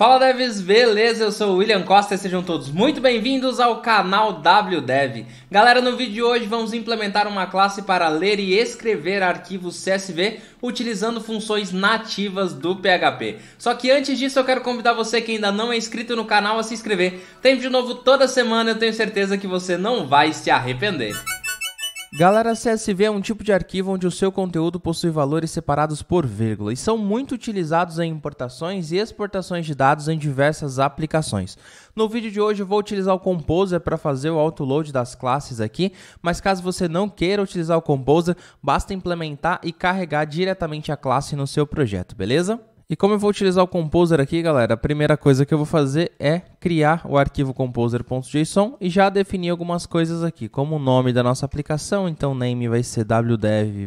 Fala devs, beleza? Eu sou o William Costa e sejam todos muito bem-vindos ao canal WDev. Galera, no vídeo de hoje vamos implementar uma classe para ler e escrever arquivos CSV utilizando funções nativas do PHP. Só que antes disso eu quero convidar você que ainda não é inscrito no canal a se inscrever. Tem vídeo novo toda semana, eu tenho certeza que você não vai se arrepender. Galera, CSV é um tipo de arquivo onde o seu conteúdo possui valores separados por vírgula e são muito utilizados em importações e exportações de dados em diversas aplicações. No vídeo de hoje eu vou utilizar o Composer para fazer o autoload das classes aqui, mas caso você não queira utilizar o Composer, basta implementar e carregar diretamente a classe no seu projeto, beleza? E como eu vou utilizar o Composer aqui, galera, a primeira coisa que eu vou fazer é criar o arquivo composer.json e já definir algumas coisas aqui, como o nome da nossa aplicação, então name vai ser wdev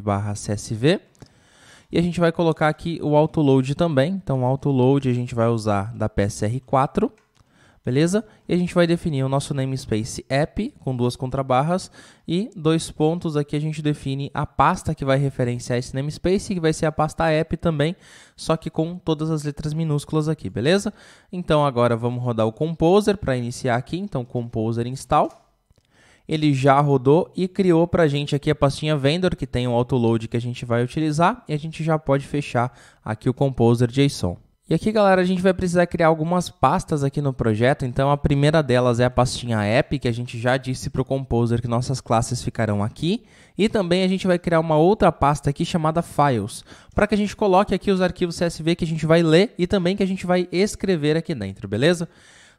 E a gente vai colocar aqui o autoload também, então o autoload a gente vai usar da PSR4 beleza? E a gente vai definir o nosso namespace app com duas contrabarras e dois pontos aqui a gente define a pasta que vai referenciar esse namespace, que vai ser a pasta app também, só que com todas as letras minúsculas aqui, beleza? Então agora vamos rodar o Composer para iniciar aqui, então Composer install ele já rodou e criou para a gente aqui a pastinha vendor, que tem o autoload que a gente vai utilizar, e a gente já pode fechar aqui o Composer JSON. E aqui, galera, a gente vai precisar criar algumas pastas aqui no projeto. Então, a primeira delas é a pastinha app, que a gente já disse para o Composer que nossas classes ficarão aqui. E também a gente vai criar uma outra pasta aqui chamada Files, para que a gente coloque aqui os arquivos CSV que a gente vai ler e também que a gente vai escrever aqui dentro, beleza?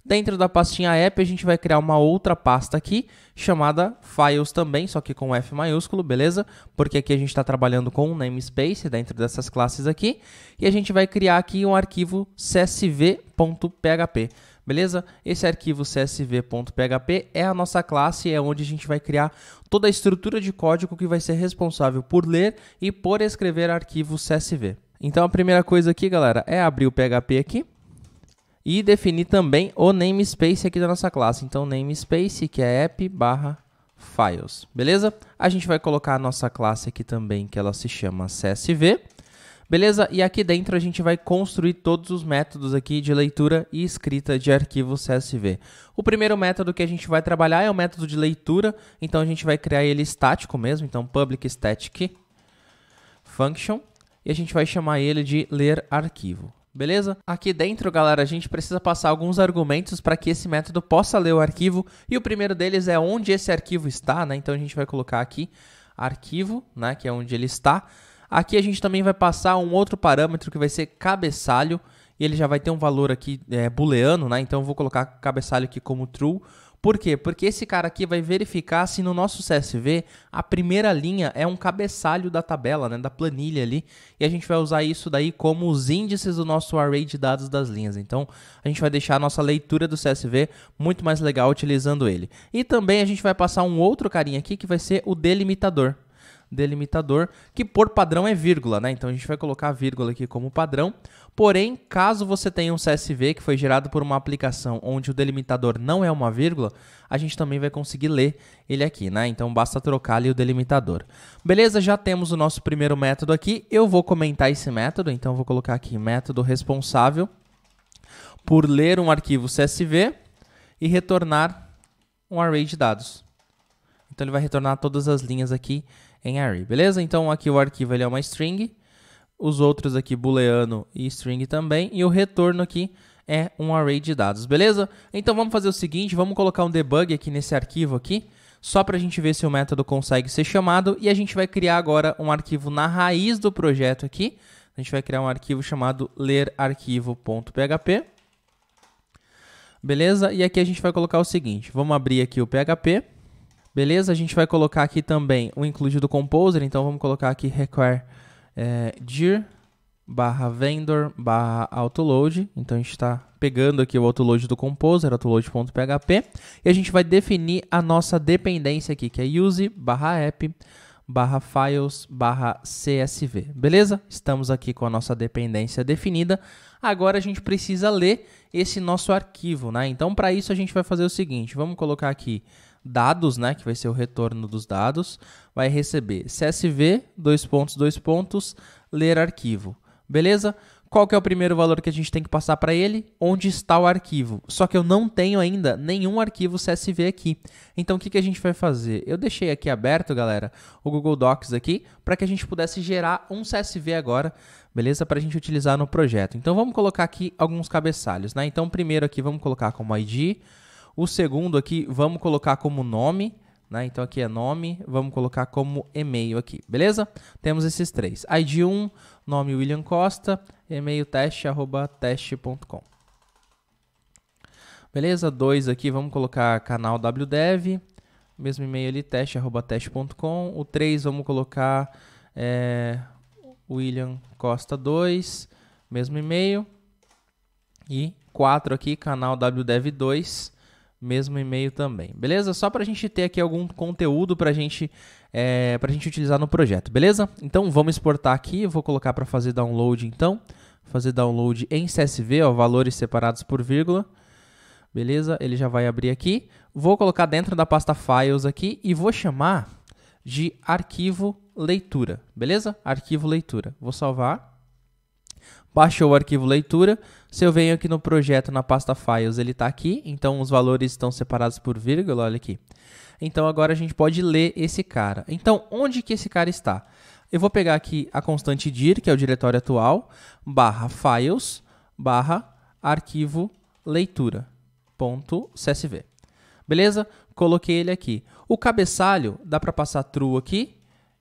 Dentro da pastinha app, a gente vai criar uma outra pasta aqui, chamada Files também, só que com F maiúsculo, beleza? Porque aqui a gente está trabalhando com um namespace dentro dessas classes aqui. E a gente vai criar aqui um arquivo csv.php beleza? Esse arquivo csv.php é a nossa classe, é onde a gente vai criar toda a estrutura de código que vai ser responsável por ler e por escrever arquivos CSV. Então a primeira coisa aqui, galera, é abrir o PHP aqui e definir também o namespace aqui da nossa classe. Então, namespace, que é app barra files, beleza? A gente vai colocar a nossa classe aqui também, que ela se chama CSV, beleza? E aqui dentro a gente vai construir todos os métodos aqui de leitura e escrita de arquivos CSV. O primeiro método que a gente vai trabalhar é o método de leitura, então a gente vai criar ele estático mesmo, então public static function, e a gente vai chamar ele de ler arquivo beleza? Aqui dentro, galera, a gente precisa passar alguns argumentos para que esse método possa ler o arquivo, e o primeiro deles é onde esse arquivo está, né? Então a gente vai colocar aqui arquivo, né, que é onde ele está. Aqui a gente também vai passar um outro parâmetro que vai ser cabeçalho, e ele já vai ter um valor aqui é, booleano, né? Então eu vou colocar cabeçalho aqui como true, por quê? Porque esse cara aqui vai verificar se no nosso CSV a primeira linha é um cabeçalho da tabela, né, da planilha ali, e a gente vai usar isso daí como os índices do nosso array de dados das linhas. Então, a gente vai deixar a nossa leitura do CSV muito mais legal utilizando ele. E também a gente vai passar um outro carinha aqui que vai ser o delimitador delimitador, que por padrão é vírgula, né? Então a gente vai colocar a vírgula aqui como padrão. Porém, caso você tenha um CSV que foi gerado por uma aplicação onde o delimitador não é uma vírgula, a gente também vai conseguir ler ele aqui, né? Então basta trocar ali o delimitador. Beleza, já temos o nosso primeiro método aqui. Eu vou comentar esse método, então vou colocar aqui método responsável por ler um arquivo CSV e retornar um array de dados. Então ele vai retornar todas as linhas aqui em array, beleza? Então aqui o arquivo ele é uma string os outros aqui, booleano e string também, e o retorno aqui é um array de dados, beleza? Então vamos fazer o seguinte, vamos colocar um debug aqui nesse arquivo aqui, só para a gente ver se o método consegue ser chamado, e a gente vai criar agora um arquivo na raiz do projeto aqui, a gente vai criar um arquivo chamado lerarquivo.php, beleza? E aqui a gente vai colocar o seguinte, vamos abrir aqui o PHP, beleza? A gente vai colocar aqui também o include do composer, então vamos colocar aqui require é, dir barra vendor barra autoload. Então a gente está pegando aqui o autoload do composer, autoload.php, e a gente vai definir a nossa dependência aqui, que é use barra app barra files barra csv. Beleza? Estamos aqui com a nossa dependência definida. Agora a gente precisa ler esse nosso arquivo, né? Então para isso a gente vai fazer o seguinte, vamos colocar aqui dados, né, que vai ser o retorno dos dados, vai receber CSV, dois pontos, dois pontos, ler arquivo. Beleza? Qual que é o primeiro valor que a gente tem que passar para ele? Onde está o arquivo? Só que eu não tenho ainda nenhum arquivo CSV aqui. Então o que, que a gente vai fazer? Eu deixei aqui aberto, galera, o Google Docs aqui, para que a gente pudesse gerar um CSV agora, beleza? Para a gente utilizar no projeto. Então vamos colocar aqui alguns cabeçalhos, né? Então primeiro aqui vamos colocar como ID, o segundo aqui, vamos colocar como nome, né? Então aqui é nome, vamos colocar como e-mail aqui, beleza? Temos esses três. ID 1, nome William Costa, e-mail teste, arroba teste.com. Beleza? 2 aqui, vamos colocar canal WDev, mesmo e-mail ali, teste, arroba teste.com. O 3, vamos colocar é, William Costa 2, mesmo e-mail. E 4 aqui, canal WDev 2, mesmo e-mail também, beleza? Só para a gente ter aqui algum conteúdo para gente, é, a gente utilizar no projeto, beleza? Então vamos exportar aqui, vou colocar para fazer download então, fazer download em CSV, ó, valores separados por vírgula, beleza? Ele já vai abrir aqui, vou colocar dentro da pasta files aqui e vou chamar de arquivo leitura, beleza? Arquivo leitura, vou salvar, baixou o arquivo leitura, se eu venho aqui no projeto, na pasta Files, ele está aqui, então os valores estão separados por vírgula, olha aqui. Então agora a gente pode ler esse cara. Então, onde que esse cara está? Eu vou pegar aqui a constante dir, que é o diretório atual, barra files, barra arquivo leitura, ponto csv. Beleza? Coloquei ele aqui. O cabeçalho, dá para passar true aqui,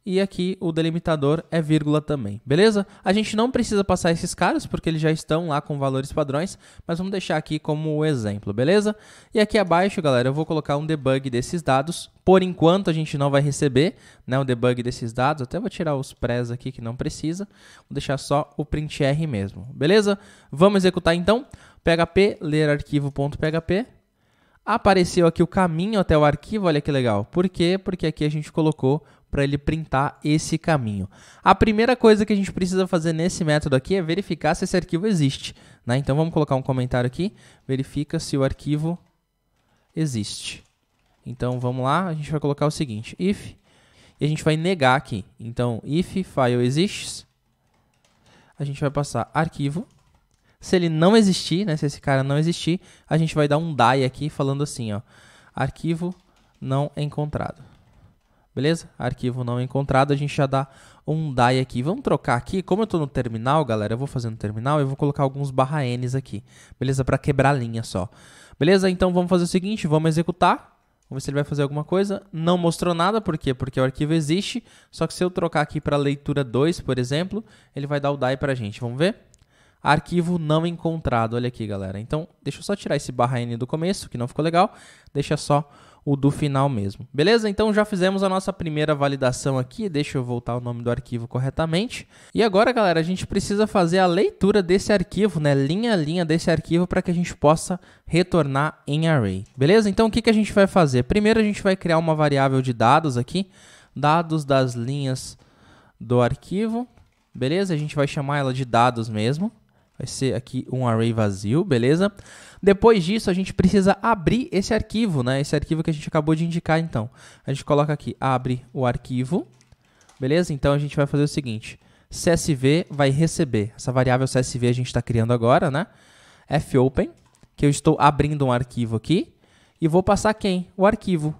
e aqui o delimitador é vírgula também, beleza? A gente não precisa passar esses caras porque eles já estão lá com valores padrões, mas vamos deixar aqui como exemplo, beleza? E aqui abaixo, galera, eu vou colocar um debug desses dados. Por enquanto a gente não vai receber né, o debug desses dados, até vou tirar os prés aqui que não precisa, vou deixar só o printr mesmo, beleza? Vamos executar então, php ler arquivo.php, apareceu aqui o caminho até o arquivo, olha que legal. Por quê? Porque aqui a gente colocou para ele printar esse caminho. A primeira coisa que a gente precisa fazer nesse método aqui é verificar se esse arquivo existe. Né? Então vamos colocar um comentário aqui, verifica se o arquivo existe. Então vamos lá, a gente vai colocar o seguinte, if, e a gente vai negar aqui. Então if file exists, a gente vai passar arquivo, se ele não existir, né, se esse cara não existir, a gente vai dar um die aqui falando assim, ó, arquivo não encontrado. Beleza? Arquivo não encontrado, a gente já dá um die aqui. Vamos trocar aqui, como eu estou no terminal, galera, eu vou fazer no terminal, eu vou colocar alguns barra N's aqui, beleza? Para quebrar a linha só. Beleza? Então vamos fazer o seguinte, vamos executar. Vamos ver se ele vai fazer alguma coisa. Não mostrou nada, por quê? Porque o arquivo existe, só que se eu trocar aqui para leitura 2, por exemplo, ele vai dar o die para a gente. Vamos ver? Arquivo não encontrado, olha aqui, galera. Então, deixa eu só tirar esse barra N do começo, que não ficou legal. Deixa só o do final mesmo. Beleza? Então já fizemos a nossa primeira validação aqui, deixa eu voltar o nome do arquivo corretamente. E agora, galera, a gente precisa fazer a leitura desse arquivo, né, linha a linha desse arquivo para que a gente possa retornar em array. Beleza? Então o que, que a gente vai fazer? Primeiro a gente vai criar uma variável de dados aqui, dados das linhas do arquivo. Beleza? A gente vai chamar ela de dados mesmo. Vai ser aqui um array vazio, beleza? Depois disso, a gente precisa abrir esse arquivo, né? Esse arquivo que a gente acabou de indicar, então. A gente coloca aqui, abre o arquivo, beleza? Então, a gente vai fazer o seguinte, csv vai receber. Essa variável csv a gente está criando agora, né? fopen, que eu estou abrindo um arquivo aqui, e vou passar quem? O arquivo.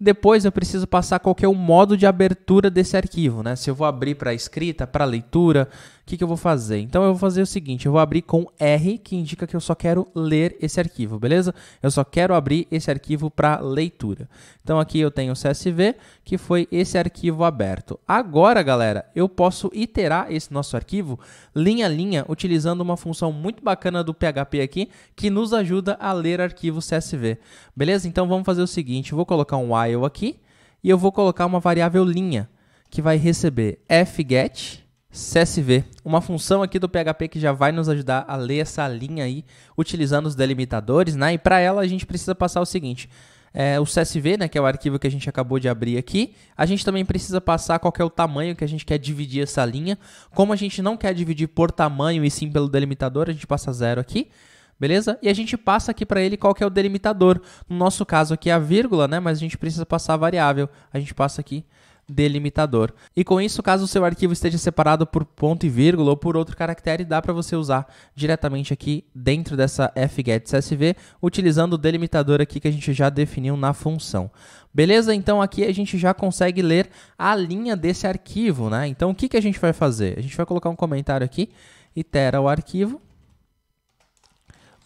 Depois eu preciso passar qual é o modo de abertura desse arquivo, né? Se eu vou abrir para escrita, para leitura, o que, que eu vou fazer? Então eu vou fazer o seguinte, eu vou abrir com R, que indica que eu só quero ler esse arquivo, beleza? Eu só quero abrir esse arquivo para leitura. Então aqui eu tenho o CSV, que foi esse arquivo aberto. Agora, galera, eu posso iterar esse nosso arquivo linha a linha, utilizando uma função muito bacana do PHP aqui, que nos ajuda a ler arquivo CSV. Beleza? Então vamos fazer o seguinte, eu vou colocar um while aqui, e eu vou colocar uma variável linha, que vai receber fget, CSV, uma função aqui do PHP que já vai nos ajudar a ler essa linha aí, utilizando os delimitadores, né? E para ela a gente precisa passar o seguinte, é, o CSV, né, que é o arquivo que a gente acabou de abrir aqui, a gente também precisa passar qual é o tamanho que a gente quer dividir essa linha. Como a gente não quer dividir por tamanho e sim pelo delimitador, a gente passa zero aqui beleza? E a gente passa aqui para ele qual que é o delimitador. No nosso caso aqui é a vírgula, né? Mas a gente precisa passar a variável. A gente passa aqui delimitador. E com isso, caso o seu arquivo esteja separado por ponto e vírgula ou por outro caractere, dá para você usar diretamente aqui dentro dessa fgetcsv, utilizando o delimitador aqui que a gente já definiu na função. Beleza? Então aqui a gente já consegue ler a linha desse arquivo, né? Então o que, que a gente vai fazer? A gente vai colocar um comentário aqui, itera o arquivo,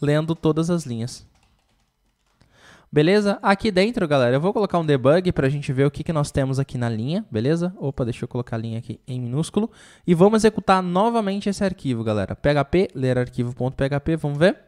lendo todas as linhas. Beleza? Aqui dentro, galera, eu vou colocar um debug para a gente ver o que, que nós temos aqui na linha, beleza? Opa, deixa eu colocar a linha aqui em minúsculo. E vamos executar novamente esse arquivo, galera. PHP, ler arquivo.php, vamos ver?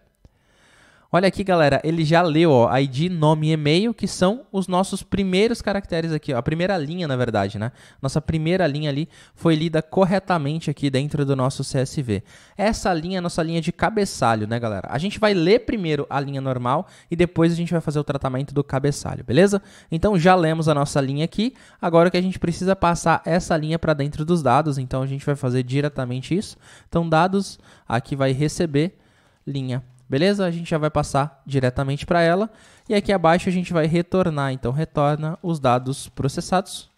Olha aqui, galera, ele já leu ó, ID, nome e e-mail, que são os nossos primeiros caracteres aqui, ó, a primeira linha, na verdade, né? Nossa primeira linha ali foi lida corretamente aqui dentro do nosso CSV. Essa linha é nossa linha de cabeçalho, né, galera? A gente vai ler primeiro a linha normal e depois a gente vai fazer o tratamento do cabeçalho, beleza? Então já lemos a nossa linha aqui, agora que a gente precisa passar essa linha para dentro dos dados, então a gente vai fazer diretamente isso. Então dados aqui vai receber linha Beleza? A gente já vai passar diretamente para ela. E aqui abaixo a gente vai retornar. Então, retorna os dados processados.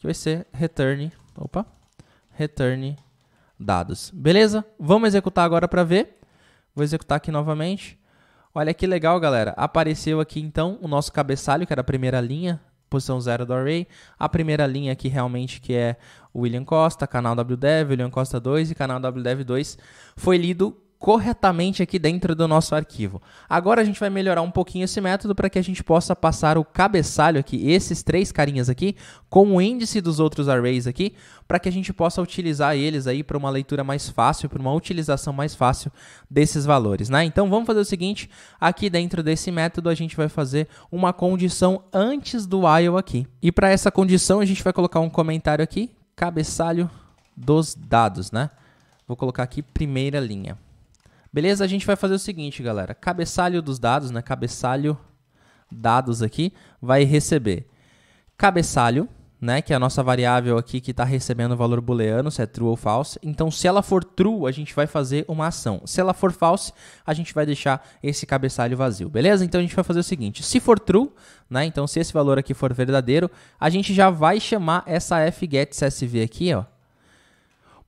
Que vai ser return... Opa! Return dados. Beleza? Vamos executar agora para ver. Vou executar aqui novamente. Olha que legal, galera. Apareceu aqui, então, o nosso cabeçalho, que era a primeira linha, posição zero do array. A primeira linha aqui, realmente, que é William Costa, canal WDev, William Costa 2 e canal WDev 2, foi lido corretamente aqui dentro do nosso arquivo. Agora a gente vai melhorar um pouquinho esse método para que a gente possa passar o cabeçalho aqui, esses três carinhas aqui, com o índice dos outros arrays aqui, para que a gente possa utilizar eles aí para uma leitura mais fácil, para uma utilização mais fácil desses valores, né? Então vamos fazer o seguinte, aqui dentro desse método a gente vai fazer uma condição antes do while aqui. E para essa condição a gente vai colocar um comentário aqui, cabeçalho dos dados, né? Vou colocar aqui primeira linha. Beleza? A gente vai fazer o seguinte, galera. Cabeçalho dos dados, né? Cabeçalho dados aqui vai receber cabeçalho, né? Que é a nossa variável aqui que está recebendo o valor booleano, se é true ou false. Então, se ela for true, a gente vai fazer uma ação. Se ela for false, a gente vai deixar esse cabeçalho vazio, beleza? Então, a gente vai fazer o seguinte. Se for true, né? Então, se esse valor aqui for verdadeiro, a gente já vai chamar essa fgetcsv aqui, ó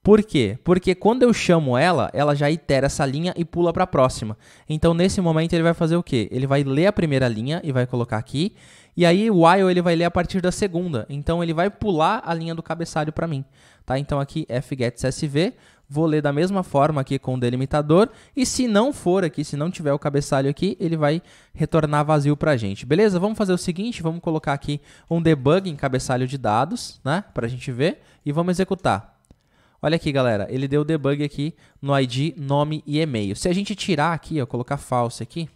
por quê? Porque quando eu chamo ela, ela já itera essa linha e pula para a próxima. Então, nesse momento, ele vai fazer o quê? Ele vai ler a primeira linha e vai colocar aqui. E aí, o while ele vai ler a partir da segunda. Então, ele vai pular a linha do cabeçalho para mim. Tá? Então, aqui, fgetsv, vou ler da mesma forma aqui com o delimitador. E se não for aqui, se não tiver o cabeçalho aqui, ele vai retornar vazio para a gente. Beleza? Vamos fazer o seguinte, vamos colocar aqui um debug em cabeçalho de dados, né? Para a gente ver. E vamos executar. Olha aqui, galera, ele deu debug aqui no ID, nome e e-mail. Se a gente tirar aqui, ó, colocar falso aqui,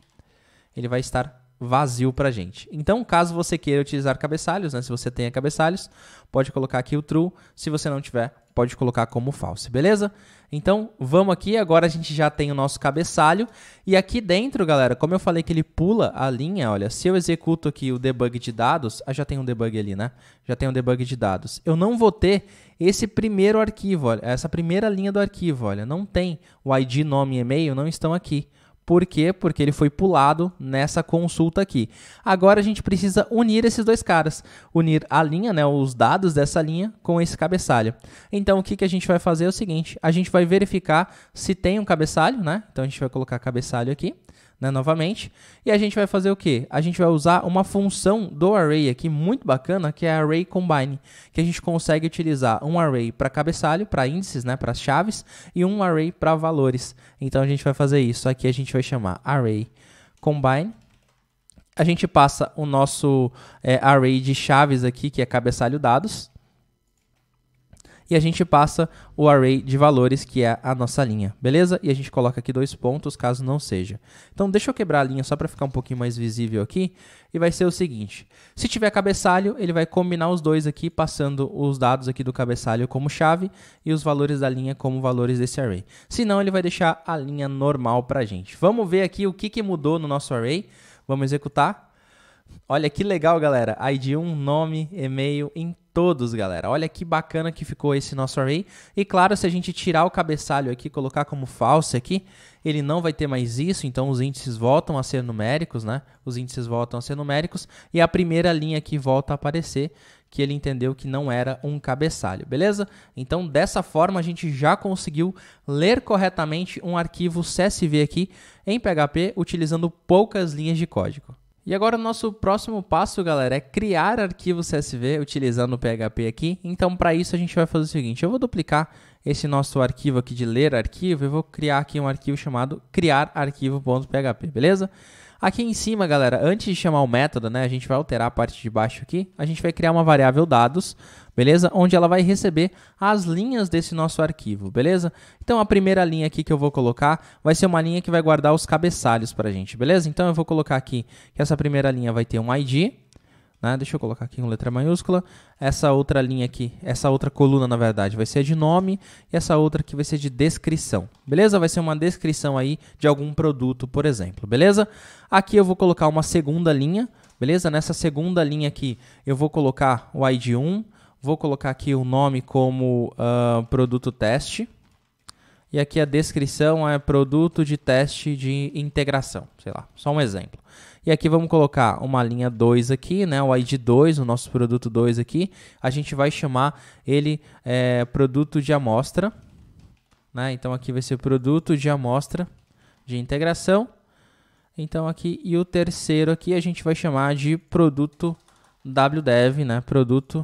ele vai estar vazio para gente. Então, caso você queira utilizar cabeçalhos, né, se você tenha cabeçalhos, pode colocar aqui o true. Se você não tiver, pode colocar como false, beleza? Então, vamos aqui, agora a gente já tem o nosso cabeçalho, e aqui dentro, galera, como eu falei que ele pula a linha, olha, se eu executo aqui o debug de dados, ah, já tem um debug ali, né? Já tem um debug de dados. Eu não vou ter esse primeiro arquivo, olha, essa primeira linha do arquivo, olha, não tem o ID, nome e e-mail, não estão aqui. Por quê? Porque ele foi pulado nessa consulta aqui. Agora a gente precisa unir esses dois caras, unir a linha, né, os dados dessa linha com esse cabeçalho. Então o que, que a gente vai fazer é o seguinte, a gente vai verificar se tem um cabeçalho, né? Então a gente vai colocar cabeçalho aqui né, novamente. E a gente vai fazer o quê? A gente vai usar uma função do array aqui muito bacana, que é array combine, que a gente consegue utilizar um array para cabeçalho, para índices, né, para chaves, e um array para valores. Então a gente vai fazer isso. Aqui a gente vai chamar array combine. A gente passa o nosso é, array de chaves aqui, que é cabeçalho dados, e a gente passa o array de valores, que é a nossa linha, beleza? E a gente coloca aqui dois pontos, caso não seja. Então deixa eu quebrar a linha só para ficar um pouquinho mais visível aqui, e vai ser o seguinte, se tiver cabeçalho, ele vai combinar os dois aqui, passando os dados aqui do cabeçalho como chave e os valores da linha como valores desse array. Se não, ele vai deixar a linha normal para a gente. Vamos ver aqui o que, que mudou no nosso array, vamos executar. Olha que legal, galera. ID1, nome, e-mail, em todos, galera. Olha que bacana que ficou esse nosso array. E claro, se a gente tirar o cabeçalho aqui, colocar como false aqui, ele não vai ter mais isso, então os índices voltam a ser numéricos, né? Os índices voltam a ser numéricos e a primeira linha aqui volta a aparecer, que ele entendeu que não era um cabeçalho, beleza? Então, dessa forma, a gente já conseguiu ler corretamente um arquivo CSV aqui em PHP utilizando poucas linhas de código. E agora o nosso próximo passo, galera, é criar arquivo CSV utilizando o PHP aqui. Então, para isso, a gente vai fazer o seguinte. Eu vou duplicar esse nosso arquivo aqui de ler arquivo e vou criar aqui um arquivo chamado criararquivo.php, beleza? Beleza? Aqui em cima, galera, antes de chamar o método, né, a gente vai alterar a parte de baixo aqui. A gente vai criar uma variável dados, beleza? Onde ela vai receber as linhas desse nosso arquivo, beleza? Então a primeira linha aqui que eu vou colocar vai ser uma linha que vai guardar os cabeçalhos para a gente, beleza? Então eu vou colocar aqui que essa primeira linha vai ter um ID, né? Deixa eu colocar aqui com letra maiúscula. Essa outra linha aqui, essa outra coluna, na verdade, vai ser de nome e essa outra aqui vai ser de descrição. Beleza? Vai ser uma descrição aí de algum produto, por exemplo. Beleza? Aqui eu vou colocar uma segunda linha. Beleza? Nessa segunda linha aqui, eu vou colocar o ID 1, vou colocar aqui o nome como uh, produto teste. E aqui a descrição é produto de teste de integração, sei lá, só um exemplo. E aqui vamos colocar uma linha 2 aqui, né? O ID 2, o nosso produto 2 aqui. A gente vai chamar ele é, produto de amostra. Né? Então aqui vai ser produto de amostra de integração. Então aqui e o terceiro aqui a gente vai chamar de produto WDev, né? Produto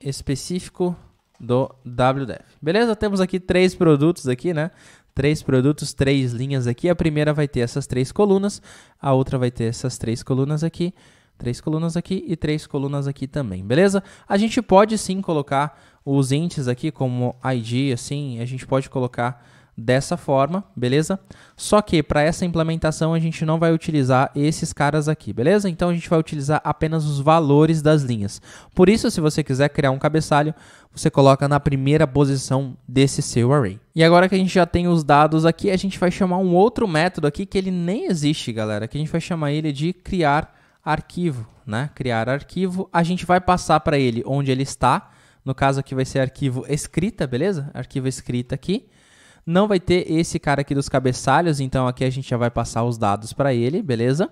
específico do WDev. Beleza? Temos aqui três produtos aqui, né? três produtos, três linhas aqui. A primeira vai ter essas três colunas, a outra vai ter essas três colunas aqui, três colunas aqui e três colunas aqui também, beleza? A gente pode sim colocar os índices aqui como ID, assim, a gente pode colocar dessa forma, beleza? Só que para essa implementação a gente não vai utilizar esses caras aqui, beleza? Então a gente vai utilizar apenas os valores das linhas. Por isso, se você quiser criar um cabeçalho, você coloca na primeira posição desse seu array. E agora que a gente já tem os dados aqui, a gente vai chamar um outro método aqui que ele nem existe, galera, que a gente vai chamar ele de criar arquivo, né? Criar arquivo, a gente vai passar para ele onde ele está. No caso aqui vai ser arquivo escrita, beleza? Arquivo escrita aqui. Não vai ter esse cara aqui dos cabeçalhos, então aqui a gente já vai passar os dados para ele, beleza?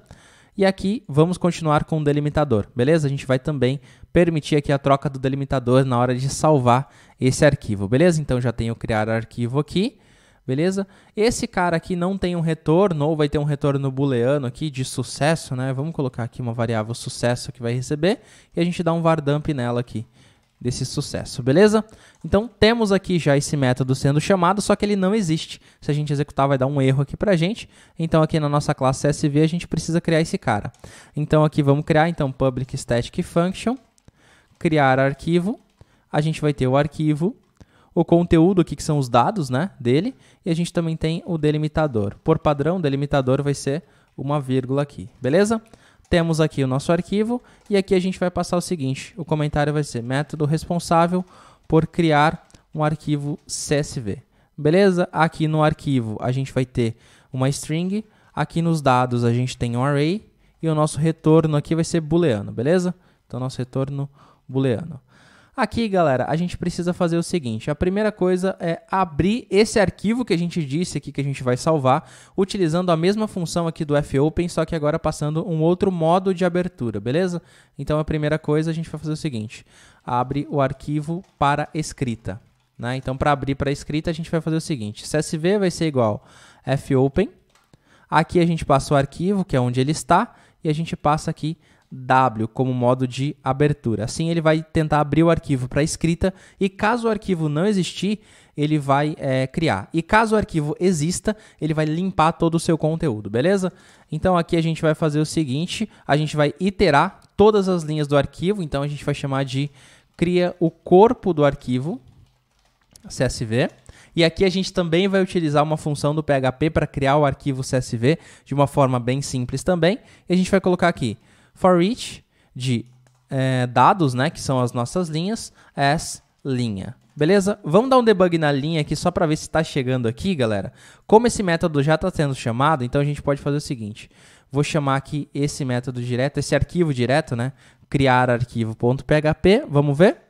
E aqui vamos continuar com o delimitador, beleza? A gente vai também permitir aqui a troca do delimitador na hora de salvar esse arquivo, beleza? Então já tenho criar arquivo aqui, beleza? Esse cara aqui não tem um retorno, ou vai ter um retorno booleano aqui de sucesso, né? Vamos colocar aqui uma variável sucesso que vai receber e a gente dá um var dump nela aqui desse sucesso, beleza? Então temos aqui já esse método sendo chamado, só que ele não existe. Se a gente executar vai dar um erro aqui para a gente. Então aqui na nossa classe CSV a gente precisa criar esse cara. Então aqui vamos criar então public static function, criar arquivo. A gente vai ter o arquivo, o conteúdo aqui que são os dados, né, dele, e a gente também tem o delimitador. Por padrão, o delimitador vai ser uma vírgula aqui, beleza? Temos aqui o nosso arquivo e aqui a gente vai passar o seguinte, o comentário vai ser método responsável por criar um arquivo CSV. Beleza? Aqui no arquivo a gente vai ter uma string, aqui nos dados a gente tem um array e o nosso retorno aqui vai ser booleano, beleza? Então nosso retorno booleano. Aqui, galera, a gente precisa fazer o seguinte: a primeira coisa é abrir esse arquivo que a gente disse aqui que a gente vai salvar, utilizando a mesma função aqui do fopen, só que agora passando um outro modo de abertura, beleza? Então, a primeira coisa a gente vai fazer o seguinte: abre o arquivo para escrita. Né? Então, para abrir para escrita, a gente vai fazer o seguinte: csv vai ser igual fopen. Aqui a gente passa o arquivo, que é onde ele está, e a gente passa aqui W como modo de abertura. Assim, ele vai tentar abrir o arquivo para escrita e, caso o arquivo não existir, ele vai é, criar. E caso o arquivo exista, ele vai limpar todo o seu conteúdo, beleza? Então, aqui a gente vai fazer o seguinte: a gente vai iterar todas as linhas do arquivo. Então, a gente vai chamar de cria o corpo do arquivo CSV. E aqui a gente também vai utilizar uma função do PHP para criar o arquivo CSV de uma forma bem simples também. E a gente vai colocar aqui for each de é, dados, né, que são as nossas linhas, as linha. Beleza? Vamos dar um debug na linha aqui só para ver se está chegando aqui, galera. Como esse método já está sendo chamado, então a gente pode fazer o seguinte. Vou chamar aqui esse método direto, esse arquivo direto, né? Criar arquivo.php, vamos ver?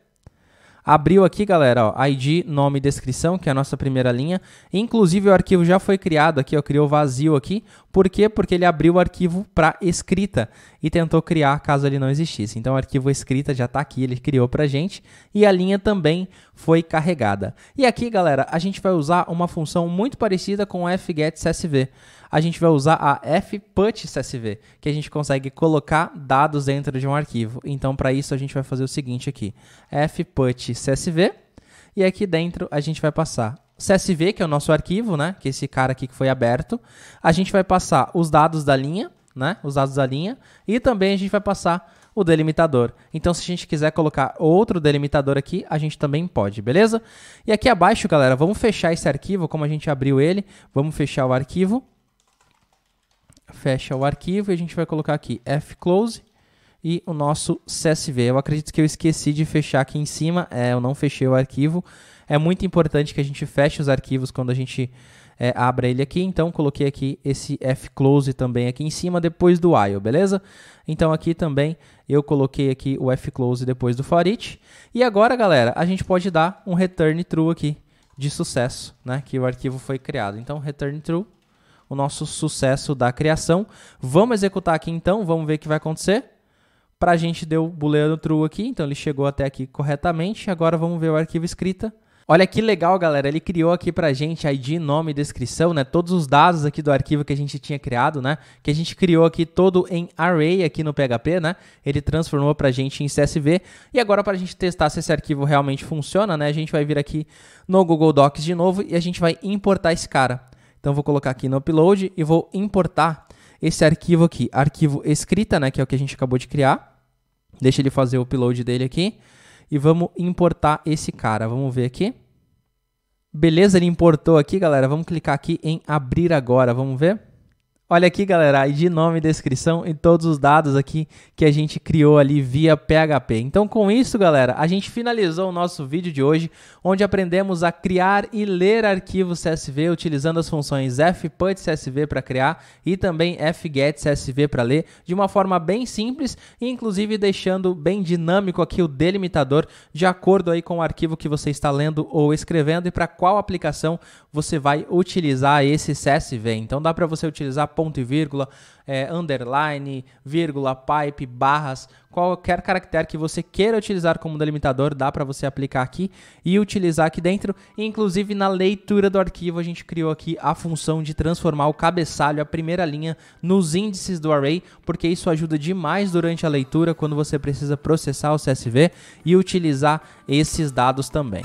Abriu aqui, galera, ó, ID, nome e descrição, que é a nossa primeira linha. Inclusive, o arquivo já foi criado aqui, ó, criou vazio aqui. Por quê? Porque ele abriu o arquivo para escrita e tentou criar caso ele não existisse. Então, o arquivo escrita já está aqui, ele criou para gente. E a linha também foi carregada. E aqui, galera, a gente vai usar uma função muito parecida com o fgetcsv a gente vai usar a fputcsv, que a gente consegue colocar dados dentro de um arquivo. Então, para isso, a gente vai fazer o seguinte aqui, fputcsv, e aqui dentro a gente vai passar CSV, que é o nosso arquivo, né? Que é esse cara aqui que foi aberto. A gente vai passar os dados da linha, né? Os dados da linha. E também a gente vai passar o delimitador. Então, se a gente quiser colocar outro delimitador aqui, a gente também pode, beleza? E aqui abaixo, galera, vamos fechar esse arquivo, como a gente abriu ele. Vamos fechar o arquivo fecha o arquivo e a gente vai colocar aqui fclose e o nosso CSV. Eu acredito que eu esqueci de fechar aqui em cima, é, eu não fechei o arquivo. É muito importante que a gente feche os arquivos quando a gente é, ele aqui, então coloquei aqui esse fclose também aqui em cima depois do while, beleza? Então aqui também eu coloquei aqui o fclose depois do for each. E agora, galera, a gente pode dar um return true aqui de sucesso, né, que o arquivo foi criado. Então return true o nosso sucesso da criação. Vamos executar aqui então, vamos ver o que vai acontecer. Para a gente deu booleano true aqui, então ele chegou até aqui corretamente. Agora vamos ver o arquivo escrita. Olha que legal, galera. Ele criou aqui pra gente ID, nome, descrição, né? Todos os dados aqui do arquivo que a gente tinha criado, né? Que a gente criou aqui todo em array aqui no PHP, né? Ele transformou pra gente em CSV. E agora para a gente testar se esse arquivo realmente funciona, né? A gente vai vir aqui no Google Docs de novo e a gente vai importar esse cara. Então vou colocar aqui no upload e vou importar esse arquivo aqui, arquivo escrita, né, que é o que a gente acabou de criar. Deixa ele fazer o upload dele aqui e vamos importar esse cara. Vamos ver aqui. Beleza, ele importou aqui, galera. Vamos clicar aqui em abrir agora, vamos ver. Olha aqui, galera, de nome, descrição e todos os dados aqui que a gente criou ali via PHP. Então, com isso, galera, a gente finalizou o nosso vídeo de hoje, onde aprendemos a criar e ler arquivos CSV utilizando as funções fput CSV para criar e também fget CSV para ler, de uma forma bem simples e inclusive deixando bem dinâmico aqui o delimitador de acordo aí com o arquivo que você está lendo ou escrevendo e para qual aplicação você vai utilizar esse CSV. Então, dá para você utilizar ponto e vírgula, é, underline, vírgula, pipe, barras, qualquer caractere que você queira utilizar como delimitador, dá para você aplicar aqui e utilizar aqui dentro. Inclusive na leitura do arquivo a gente criou aqui a função de transformar o cabeçalho, a primeira linha, nos índices do array, porque isso ajuda demais durante a leitura quando você precisa processar o CSV e utilizar esses dados também.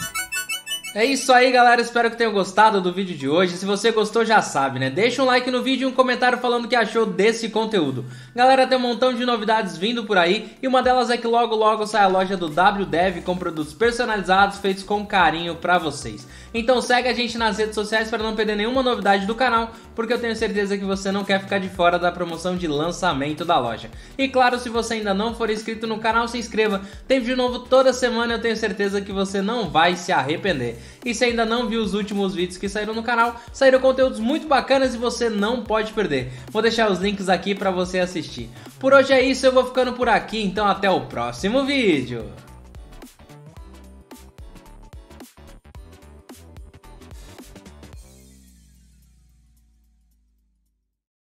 É isso aí, galera. Espero que tenham gostado do vídeo de hoje. Se você gostou, já sabe, né? Deixa um like no vídeo e um comentário falando o que achou desse conteúdo. Galera, tem um montão de novidades vindo por aí e uma delas é que logo logo sai a loja do WDev com produtos personalizados feitos com carinho para vocês. Então segue a gente nas redes sociais para não perder nenhuma novidade do canal porque eu tenho certeza que você não quer ficar de fora da promoção de lançamento da loja. E claro, se você ainda não for inscrito no canal, se inscreva. Tem vídeo novo toda semana, eu tenho certeza que você não vai se arrepender. E se ainda não viu os últimos vídeos que saíram no canal, saíram conteúdos muito bacanas e você não pode perder. Vou deixar os links aqui para você assistir. Por hoje é isso, eu vou ficando por aqui, então até o próximo vídeo.